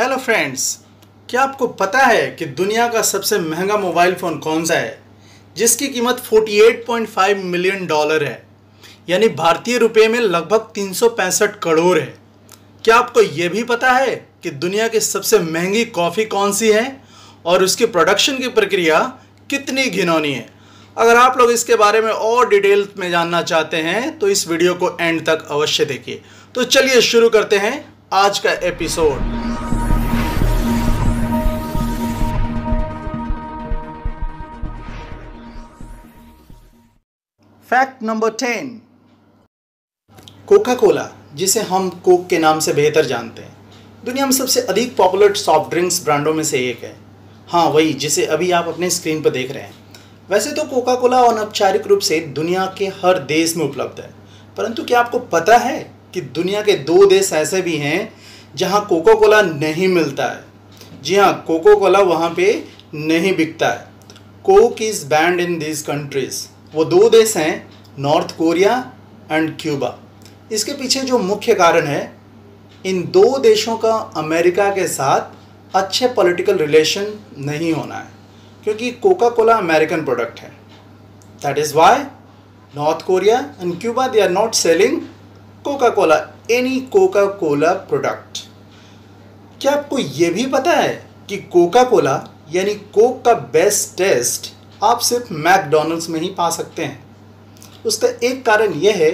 hello friends क्या आपको पता है कि दुनिया का सबसे महंगा मोबाइल फ़ोन कौन सा है जिसकी कीमत 48.5 मिलियन डॉलर है यानी भारतीय रुपए में लगभग तीन करोड़ है क्या आपको ये भी पता है कि दुनिया की सबसे महंगी कॉफ़ी कौन सी है और उसकी प्रोडक्शन की प्रक्रिया कितनी घिनौनी है अगर आप लोग इसके बारे में और डिटेल में जानना चाहते हैं तो इस वीडियो को एंड तक अवश्य देखिए तो चलिए शुरू करते हैं आज का episode fact number ten Coca Cola जिसे हम कोक के नाम से बेहतर जानते हैं दुनिया में सबसे अधिक पॉपुलर सॉफ्ट ड्रिंक्स ब्रांडों में से एक है हाँ वही जिसे अभी आप अपने स्क्रीन पर देख रहे हैं वैसे तो कोका कोला अनौपचारिक रूप से दुनिया के हर देश में उपलब्ध है परंतु क्या आपको पता है कि दुनिया के दो देश ऐसे भी हैं जहाँ कोका कोला नहीं मिलता है जी हाँ कोको कोला वहाँ पे नहीं बिकता है Coke is banned in these countries वो दो देश हैं नॉर्थ कोरिया एंड क्यूबा इसके पीछे जो मुख्य कारण है इन दो देशों का अमेरिका के साथ अच्छे पॉलिटिकल रिलेशन नहीं होना है क्योंकि कोका कोला अमेरिकन प्रोडक्ट है that is why North Korea and Cuba they are not selling Coca Cola any Coca Cola product क्या आपको ये भी पता है कि कोका कोला यानी कोक का बेस्ट टेस्ट आप सिर्फ मैकडोनल्ड्स में ही पा सकते हैं उसका एक कारण यह है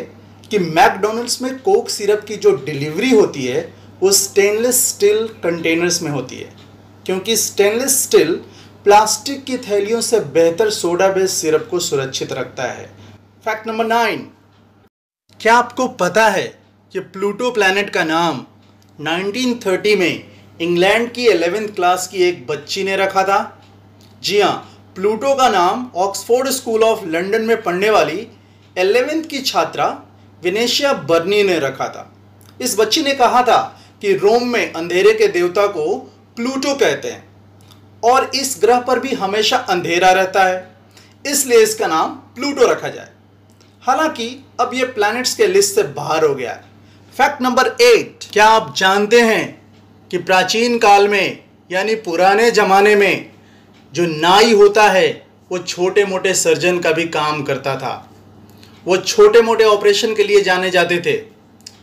कि मैकडोनल्ड्स में कोक सिरप की जो डिलीवरी होती है वो स्टेनलेस स्टील कंटेनर्स में होती है क्योंकि स्टेनलेस स्टील प्लास्टिक की थैलियों से बेहतर सोडा बेस्ड सिरप को सुरक्षित रखता है फैक्ट नंबर नाइन क्या आपको पता है कि प्लूटो प्लैनेट का नाम 1930 में इंग्लैंड की एलेवेंथ क्लास की एक बच्ची ने रखा था जी हाँ प्लूटो का नाम ऑक्सफोर्ड स्कूल ऑफ लंदन में पढ़ने वाली एलेवेंथ की छात्रा विनेशिया बर्नी ने रखा था इस बच्ची ने कहा था कि रोम में अंधेरे के देवता को प्लूटो कहते हैं और इस ग्रह पर भी हमेशा अंधेरा रहता है इसलिए इसका नाम प्लूटो रखा जाए हालांकि अब ये प्लैनेट्स के लिस्ट से बाहर हो गया है फैक्ट नंबर एट क्या आप जानते हैं कि प्राचीन काल में यानी पुराने जमाने में जो नाई होता है वो छोटे मोटे सर्जन का भी काम करता था वो छोटे मोटे ऑपरेशन के लिए जाने जाते थे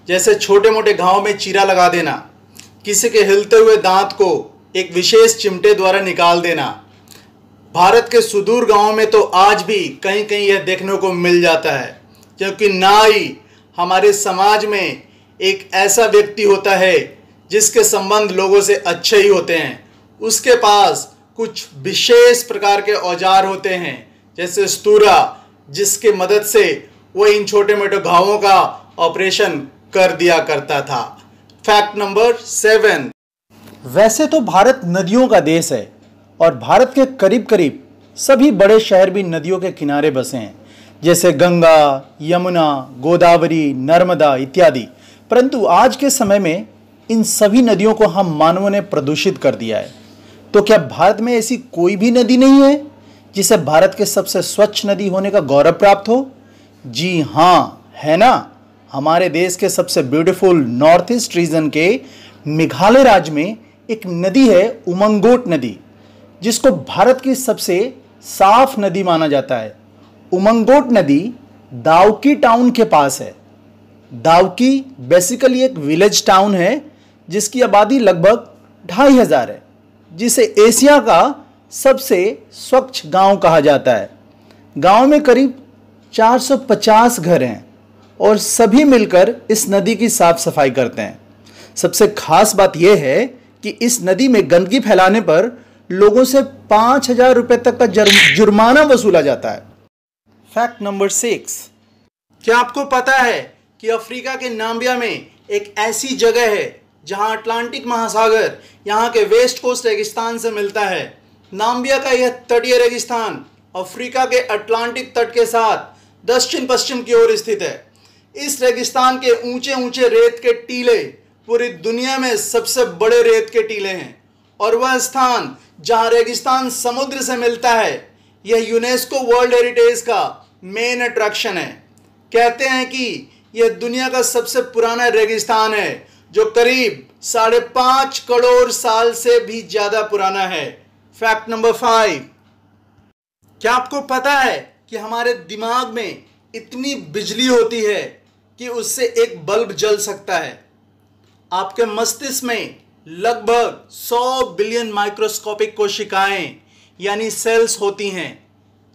जैसे छोटे मोटे घाव में चीरा लगा देना किसी के हिलते हुए दांत को एक विशेष चिमटे द्वारा निकाल देना भारत के सुदूर गाँव में तो आज भी कहीं कहीं यह देखने को मिल जाता है क्योंकि नाई हमारे समाज में एक ऐसा व्यक्ति होता है जिसके संबंध लोगों से अच्छे ही होते हैं उसके पास कुछ विशेष प्रकार के औजार होते हैं जैसे स्तूरा जिसके मदद से वो इन छोटे मोटे घावों का ऑपरेशन कर दिया करता था फैक्ट नंबर सेवन वैसे तो भारत नदियों का देश है और भारत के करीब करीब सभी बड़े शहर भी नदियों के किनारे बसे हैं जैसे गंगा यमुना गोदावरी नर्मदा इत्यादि परंतु आज के समय में इन सभी नदियों को हम मानवों ने प्रदूषित कर दिया है तो क्या भारत में ऐसी कोई भी नदी नहीं है जिसे भारत के सबसे स्वच्छ नदी होने का गौरव प्राप्त हो जी हाँ है ना हमारे देश के सबसे ब्यूटीफुल नॉर्थ ईस्ट रीजन के मेघालय राज्य में एक नदी है उमंगोट नदी जिसको भारत की सबसे साफ नदी माना जाता है उमंगोट नदी दावकी टाउन के पास है दावकी बेसिकली एक विलेज टाउन है जिसकी आबादी लगभग ढाई हज़ार है जिसे एशिया का सबसे स्वच्छ गांव कहा जाता है गांव में करीब 450 घर हैं और सभी मिलकर इस नदी की साफ सफाई करते हैं सबसे खास बात यह है कि इस नदी में गंदगी फैलाने पर लोगों से पाँच हजार रुपये तक का जुर्माना वसूला जाता है फैक्ट नंबर सिक्स क्या आपको पता है कि अफ्रीका के नाम्बिया में एक ऐसी जगह है जहां अटलांटिक महासागर यहाँ के वेस्ट कोस्ट रेगिस्तान से मिलता है नाम्बिया का यह तटीय रेगिस्तान अफ्रीका के अटलांटिक तट के साथ दक्षिण पश्चिम की ओर स्थित है इस रेगिस्तान के ऊंचे ऊंचे रेत के टीले पूरी दुनिया में सबसे बड़े रेत के टीले हैं और वह स्थान जहां रेगिस्तान समुद्र से मिलता है यह यूनेस्को वर्ल्ड हेरिटेज का मेन अट्रैक्शन है कहते हैं कि यह दुनिया का सबसे पुराना रेगिस्तान है जो करीब साढ़े पांच करोड़ साल से भी ज्यादा पुराना है फैक्ट नंबर फाइव क्या आपको पता है कि हमारे दिमाग में इतनी बिजली होती है कि उससे एक बल्ब जल सकता है आपके मस्तिष्क में लगभग 100 बिलियन माइक्रोस्कोपिक कोशिकाएं यानी सेल्स होती हैं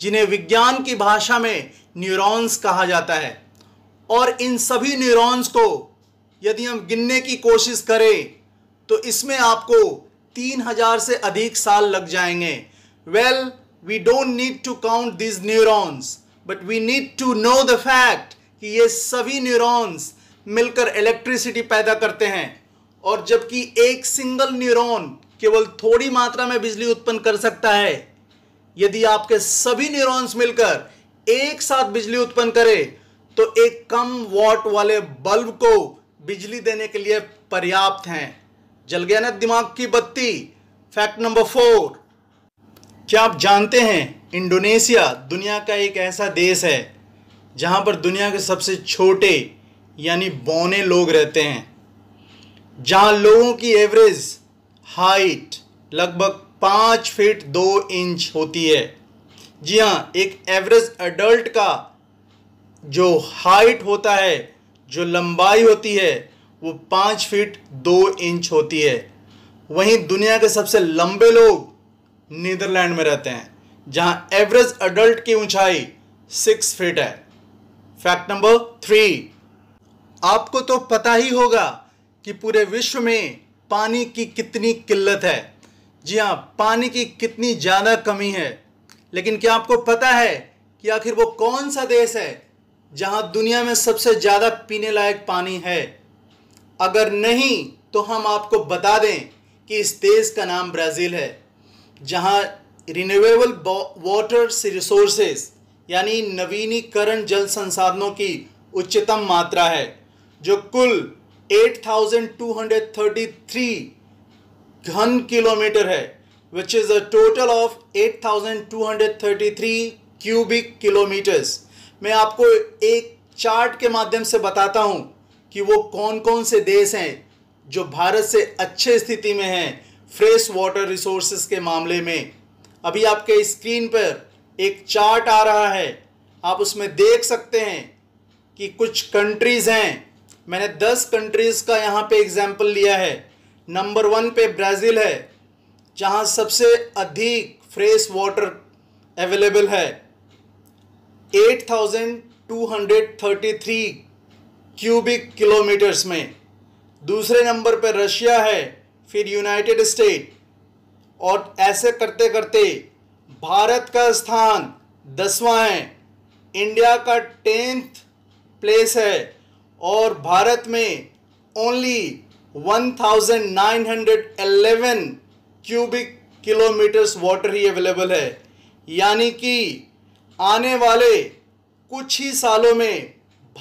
जिन्हें विज्ञान की भाषा में न्यूरॉन्स कहा जाता है और इन सभी न्यूरॉन्स को यदि हम गिनने की कोशिश करें तो इसमें आपको तीन हजार से अधिक साल लग जाएंगे well we don't need to count these neurons but we need to know the fact कि ये सभी न्यूरॉन्स मिलकर इलेक्ट्रिसिटी पैदा करते हैं और जबकि एक सिंगल न्यूरॉन केवल थोड़ी मात्रा में बिजली उत्पन्न कर सकता है यदि आपके सभी न्यूरॉन्स मिलकर एक साथ बिजली उत्पन्न करें तो एक कम वॉट वाले बल्ब को बिजली देने के लिए पर्याप्त हैं जल गया ना दिमाग की बत्ती फैक्ट नंबर फोर क्या आप जानते हैं इंडोनेशिया दुनिया का एक ऐसा देश है जहाँ पर दुनिया के सबसे छोटे यानी बौने लोग रहते हैं जहाँ लोगों की एवरेज हाइट लगभग पाँच फीट दो इंच होती है जी हाँ एक एवरेज एडल्ट का जो हाइट होता है जो लंबाई होती है वो पाँच फीट दो इंच होती है वहीं दुनिया के सबसे लंबे लोग नीदरलैंड में रहते हैं जहाँ एवरेज अडल्ट की ऊंचाई सिक्स फीट है फैक्ट नंबर थ्री आपको तो पता ही होगा कि पूरे विश्व में पानी की कितनी किल्लत है जी हाँ पानी की कितनी ज़्यादा कमी है लेकिन क्या आपको पता है कि आखिर वो कौन सा देश है जहां दुनिया में सबसे ज़्यादा पीने लायक पानी है अगर नहीं तो हम आपको बता दें कि इस देश का नाम ब्राज़ील है जहां रिन्यूएबल वाटर रिसोर्सेज यानी नवीनीकरण जल संसाधनों की उच्चतम मात्रा है जो कुल 8,233 घन किलोमीटर है which is a total of 8,233 cubic kilometres मैं आपको एक चार्ट के माध्यम से बताता हूं कि वो कौन कौन से देश हैं जो भारत से अच्छे स्थिति में हैं फ्रेश वाटर रिसोर्सेस के मामले में अभी आपके स्क्रीन पर एक चार्ट आ रहा है आप उसमें देख सकते हैं कि कुछ कंट्रीज़ हैं मैंने दस कंट्रीज़ का यहाँ पे एग्जाम्पल लिया है नंबर वन पे ब्राज़ील है जहाँ सबसे अधिक फ्रेश वाटर अवेलेबल है 8,233 क्यूबिक किलोमीटर्स में दूसरे नंबर पर रशिया है फिर यूनाइटेड स्टेट और ऐसे करते करते भारत का स्थान दसवां है इंडिया का टेंथ प्लेस है और भारत में ओनली 1911 क्यूबिक किलोमीटर्स वाटर ही अवेलेबल है यानी कि आने वाले कुछ ही सालों में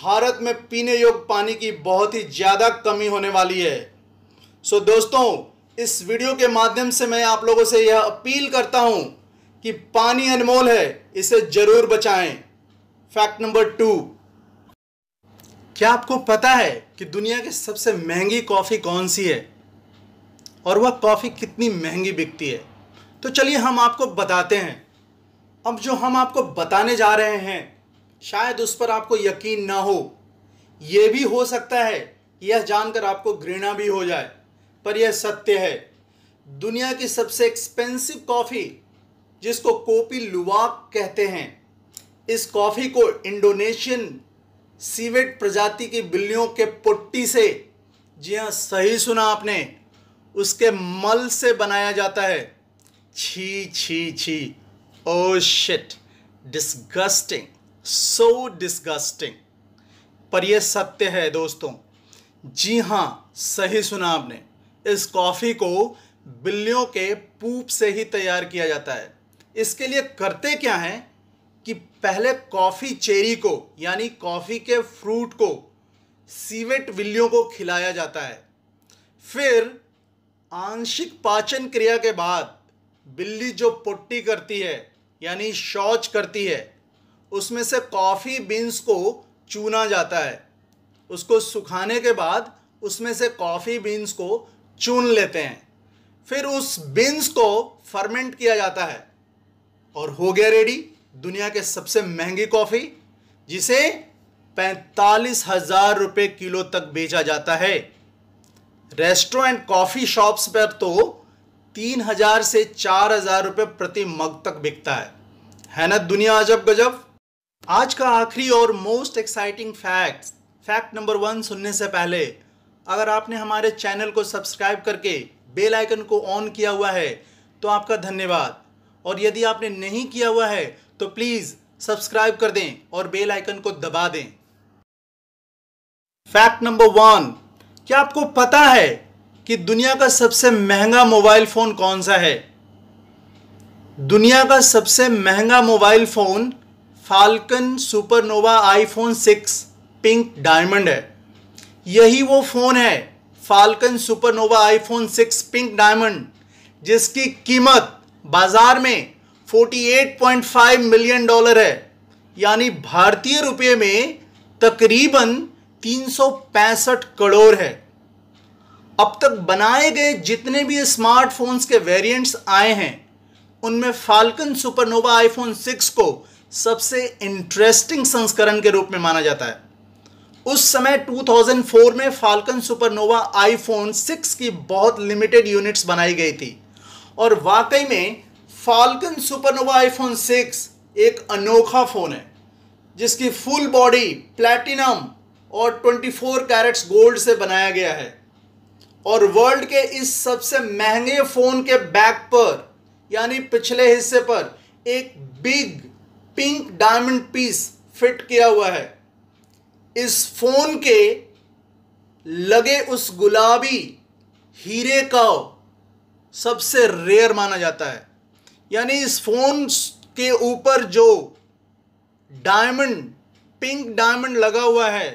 भारत में पीने योग्य पानी की बहुत ही ज़्यादा कमी होने वाली है सो दोस्तों इस वीडियो के माध्यम से मैं आप लोगों से यह अपील करता हूँ कि पानी अनमोल है इसे ज़रूर बचाएं फैक्ट नंबर टू क्या आपको पता है कि दुनिया की सबसे महंगी कॉफ़ी कौन सी है और वह कॉफ़ी कितनी महंगी बिकती है तो चलिए हम आपको बताते हैं अब जो हम आपको बताने जा रहे हैं शायद उस पर आपको यकीन ना हो यह भी हो सकता है यह जानकर आपको घृणा भी हो जाए पर यह सत्य है दुनिया की सबसे एक्सपेंसिव कॉफ़ी जिसको कोपी लुवाक कहते हैं इस कॉफ़ी को इंडोनेशियन सीवेट प्रजाति की बिल्लियों के पुट्टी से जी हाँ सही सुना आपने उसके मल से बनाया जाता है छी छी छी oh shit disgusting so disgusting पर यह सत्य है दोस्तों जी हाँ सही सुना आपने इस कॉफ़ी को बिल्लियों के पूप से ही तैयार किया जाता है इसके लिए करते क्या हैं कि पहले कॉफ़ी चेरी को यानी कॉफ़ी के फ्रूट को सीवेट बिल्लियों को खिलाया जाता है फिर आंशिक पाचन क्रिया के बाद बिल्ली जो पुट्टी करती है यानी शौच करती है उसमें से कॉफ़ी बीन्स को चूना जाता है उसको सुखाने के बाद उसमें से कॉफ़ी बीन्स को चुन लेते हैं फिर उस बीन्स को फर्मेंट किया जाता है और हो गया रेडी दुनिया के सबसे महंगी कॉफ़ी जिसे पैंतालीस हजार रुपये किलो तक बेचा जाता है रेस्टोरेंट कॉफ़ी शॉप्स पर तो तीन हजार से चार हजार रुपए प्रति मग तक बिकता है है ना दुनिया अजब गजब आज का आखिरी और most exciting fact fact number one सुनने से पहले अगर आपने हमारे चैनल को सब्सक्राइब करके बेल आइकन को ऑन किया हुआ है तो आपका धन्यवाद और यदि आपने नहीं किया हुआ है तो प्लीज़ सब्सक्राइब कर दें और बेल आइकन को दबा दें फैक्ट नंबर वन क्या आपको पता है कि दुनिया का सबसे महंगा मोबाइल फ़ोन कौन सा है दुनिया का सबसे महंगा mobile phone Falcon Supernova iPhone six pink diamond है यही वो फ़ोन है Falcon Supernova iPhone six pink diamond जिसकी कीमत बाज़ार में 48.5 मिलियन डॉलर है यानी भारतीय रुपये में तकरीबन तीन करोड़ है अब तक बनाए गए जितने भी स्मार्टफोन्स के वेरिएंट्स आए हैं उनमें फाल्कन सुपरनोवा आईफोन 6 को सबसे इंटरेस्टिंग संस्करण के रूप में माना जाता है उस समय 2004 में फाल्कन सुपरनोवा आईफोन 6 की बहुत लिमिटेड यूनिट्स बनाई गई थी और वाकई में फाल्कन सुपरनोवा आईफोन 6 एक अनोखा फ़ोन है जिसकी फुल बॉडी प्लैटिनम और 24 कैरेट्स गोल्ड से बनाया गया है और वर्ल्ड के इस सबसे महंगे फोन के बैक पर यानी पिछले हिस्से पर एक big pink diamond piece fit किया हुआ है इस फोन के लगे उस गुलाबी हीरे का सबसे रेयर माना जाता है यानी इस फोन के ऊपर जो डायमंड पिंक डायमंड लगा हुआ है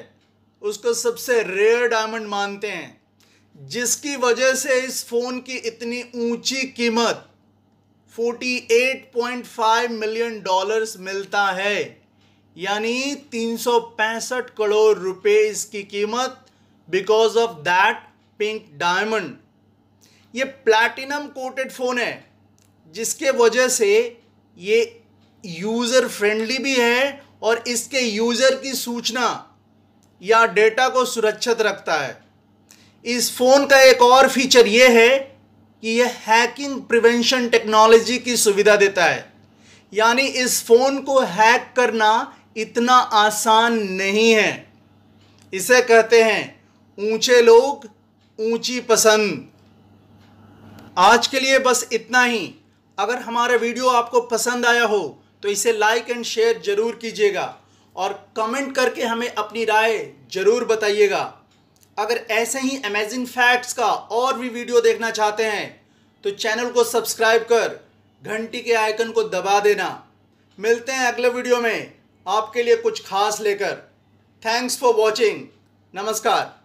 उसको सबसे रेयर डायमंड मानते हैं जिसकी वजह से इस फ़ोन की इतनी ऊंची कीमत 48.5 मिलियन डॉलर्स मिलता है यानी तीन करोड़ रुपए इसकी कीमत because of that pink diamond ये प्लैटिनम कोटेड फ़ोन है जिसके वजह से ये यूज़र फ्रेंडली भी है और इसके यूज़र की सूचना या डेटा को सुरक्षित रखता है इस फ़ोन का एक और फीचर यह है कि यह हैकिंग प्रिवेंशन टेक्नोलॉजी की सुविधा देता है यानी इस फ़ोन को हैक करना इतना आसान नहीं है इसे कहते हैं ऊंचे लोग ऊंची पसंद आज के लिए बस इतना ही अगर हमारा वीडियो आपको पसंद आया हो तो इसे लाइक एंड शेयर ज़रूर कीजिएगा और कमेंट करके हमें अपनी राय ज़रूर बताइएगा अगर ऐसे ही अमेजिंग फैक्ट्स का और भी वीडियो देखना चाहते हैं तो चैनल को सब्सक्राइब कर घंटी के आइकन को दबा देना मिलते हैं अगले वीडियो में आपके लिए कुछ खास लेकर थैंक्स फॉर वॉचिंग नमस्कार